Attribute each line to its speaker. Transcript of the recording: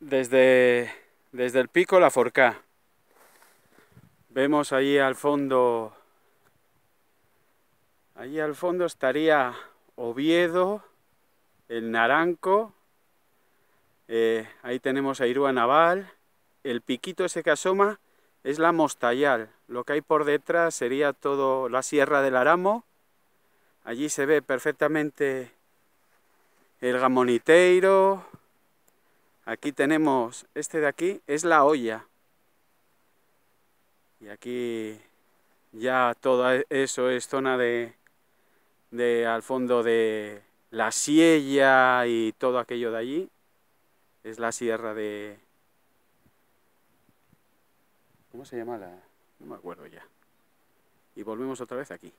Speaker 1: desde, desde el pico La forca Vemos allí al fondo, allí al fondo estaría Oviedo, el Naranco, eh, ahí tenemos a Irúa Naval, el piquito ese que asoma es la Mostayal, lo que hay por detrás sería todo la Sierra del Aramo, allí se ve perfectamente el Gamoniteiro, Aquí tenemos, este de aquí es la olla. Y aquí ya todo e, eso es zona de, de al fondo de la siella y todo aquello de allí. Es la sierra de...
Speaker 2: ¿Cómo se llama la...? No me acuerdo ya.
Speaker 1: Y volvemos otra vez aquí.